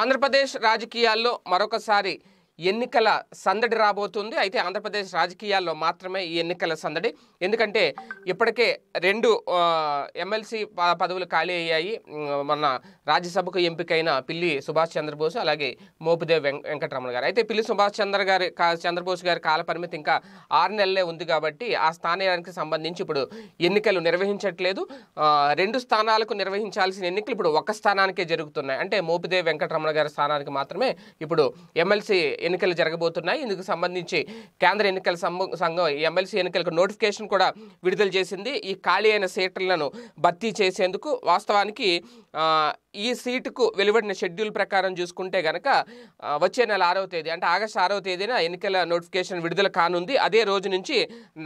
ఆంధ్రప్రదేశ్ రాజకీయాల్లో మరొకసారి ఎన్నికల సందడి రాబోతుంది అయితే ఆంధ్రప్రదేశ్ రాజకీయాల్లో మాత్రమే ఈ ఎన్నికల సందడి ఎందుకంటే ఇప్పటికే రెండు ఎమ్మెల్సీ పదవులు ఖాళీ అయ్యాయి మన రాజ్యసభకు ఎంపికైన పిల్లి సుభాష్ చంద్రబోస్ అలాగే మోపుదేవ్ వెంకటరమణ గారు అయితే పిల్లి సుభాష్ చంద్ర గారి చంద్రబోస్ గారి కాల పరిమితి ఇంకా ఆరు నెలలే ఉంది కాబట్టి ఆ స్థానానికి సంబంధించి ఇప్పుడు ఎన్నికలు నిర్వహించట్లేదు రెండు స్థానాలకు నిర్వహించాల్సిన ఎన్నికలు ఇప్పుడు ఒక స్థానానికే జరుగుతున్నాయి అంటే మోపుదేవ్ వెంకటరమణ గారి స్థానానికి మాత్రమే ఇప్పుడు ఎమ్మెల్సీ ఎన్నికలు జరగబోతున్నాయి ఇందుకు సంబంధించి కేంద్ర ఎన్నికల సంఘం ఎమ్మెల్సీ ఎన్నికలకు నోటిఫికేషన్ కూడా విడుదల చేసింది ఈ ఖాళీ అయిన సీట్లను భర్తీ చేసేందుకు వాస్తవానికి ఈ సీటుకు వెలువడిన షెడ్యూల్ ప్రకారం చూసుకుంటే గనక వచ్చే నెల ఆరవ తేదీ అంటే ఆగస్టు ఆరవ తేదీన ఎన్నికల నోటిఫికేషన్ విడుదల కానుంది అదే రోజు నుంచి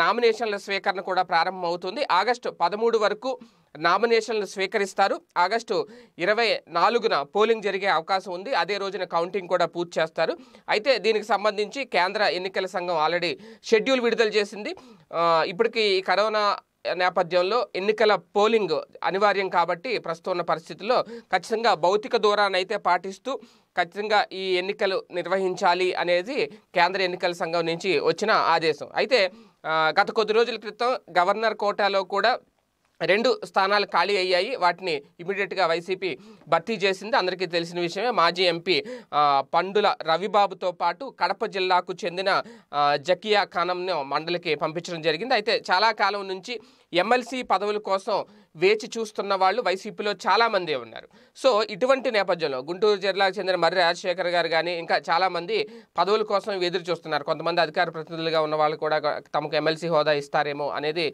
నామినేషన్ల స్వీకరణ కూడా ప్రారంభమవుతుంది ఆగస్టు పదమూడు వరకు నామినేషన్లు స్వీకరిస్తారు ఆగస్టు ఇరవై నాలుగున పోలింగ్ జరిగే అవకాశం ఉంది అదే రోజున కౌంటింగ్ కూడా పూర్తి చేస్తారు అయితే దీనికి సంబంధించి కేంద్ర ఎన్నికల సంఘం ఆల్రెడీ షెడ్యూల్ విడుదల చేసింది ఇప్పటికీ కరోనా నేపథ్యంలో ఎన్నికల పోలింగ్ అనివార్యం కాబట్టి ప్రస్తుతం ఉన్న పరిస్థితుల్లో ఖచ్చితంగా భౌతిక దూరాన్ని అయితే పాటిస్తూ ఖచ్చితంగా ఈ ఎన్నికలు నిర్వహించాలి అనేది కేంద్ర ఎన్నికల సంఘం నుంచి వచ్చిన ఆదేశం అయితే గత కొద్ది రోజుల క్రితం గవర్నర్ కోటాలో కూడా రెండు స్థానాలు ఖాళీ అయ్యాయి వాటిని ఇమీడియట్గా వైసీపీ భర్తీ చేసింది అందరికీ తెలిసిన విషయమే మాజీ ఎంపీ పండుల రవిబాబుతో పాటు కడప జిల్లాకు చెందిన జకియా ఖానంను మండలికి పంపించడం జరిగింది అయితే చాలా కాలం నుంచి ఎమ్మెల్సీ పదవుల కోసం వేచి చూస్తున్న వాళ్ళు వైసీపీలో చాలామంది ఉన్నారు సో ఇటువంటి నేపథ్యంలో గుంటూరు జిల్లాకు చెందిన మర్రి రాజశేఖర్ గారు కానీ ఇంకా చాలామంది పదవుల కోసం ఎదురు చూస్తున్నారు కొంతమంది అధికార ప్రతినిధులుగా ఉన్న వాళ్ళు కూడా తమకు ఎమ్మెల్సీ హోదా ఇస్తారేమో అనేది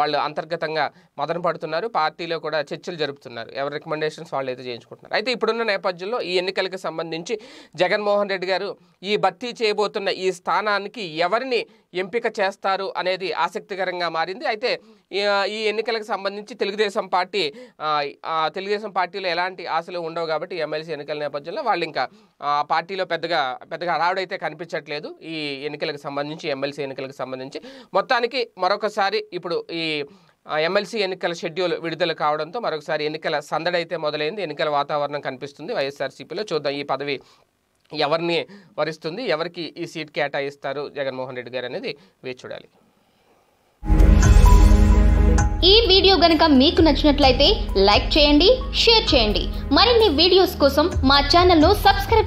వాళ్ళు అంతర్గతంగా మదన పడుతున్నారు పార్టీలో కూడా చర్చలు జరుపుతున్నారు ఎవరి రికమెండేషన్స్ వాళ్ళు అయితే చేయించుకుంటున్నారు అయితే ఇప్పుడున్న నేపథ్యంలో ఈ ఎన్నికలకు సంబంధించి జగన్మోహన్ రెడ్డి గారు ఈ భర్తీ చేయబోతున్న ఈ స్థానానికి ఎవరిని ఎంపిక చేస్తారు అనేది ఆసక్తికరంగా మారింది అయితే ఈ ఎన్నికలకు సంబంధించి తెలుగుదేశం పార్టీ తెలుగుదేశం పార్టీలో ఎలాంటి ఆశలు ఉండవు కాబట్టి ఎమ్మెల్సీ ఎన్నికల నేపథ్యంలో వాళ్ళు ఇంకా పార్టీలో పెద్దగా పెద్దగా హడావుడైతే కనిపించట్లేదు ఈ ఎన్నికలకు సంబంధించి ఎమ్మెల్సీ ఎన్నికలకు సంబంధించి మొత్తానికి మరొకసారి ఇప్పుడు ఈ ఎమ్మెల్సీ ఎన్నికల షెడ్యూల్ విడుదల కావడంతో మరొకసారి ఎన్నికల సందడైతే మొదలైంది ఎన్నికల వాతావరణం కనిపిస్తుంది వైఎస్ఆర్సీపీలో చూద్దాం ఈ పదవి ఎవరిని వరిస్తుంది ఎవరికి ఈ సీట్ కేటాయిస్తారు జగన్మోహన్ రెడ్డి గారు అనేది వేచి చూడాలి ఈ వీడియో గనక మీకు నచ్చినట్లయితే లైక్ చేయండి షేర్ చేయండి మరిన్ని వీడియోస్ కోసం మా ను సబ్స్క్రైబ్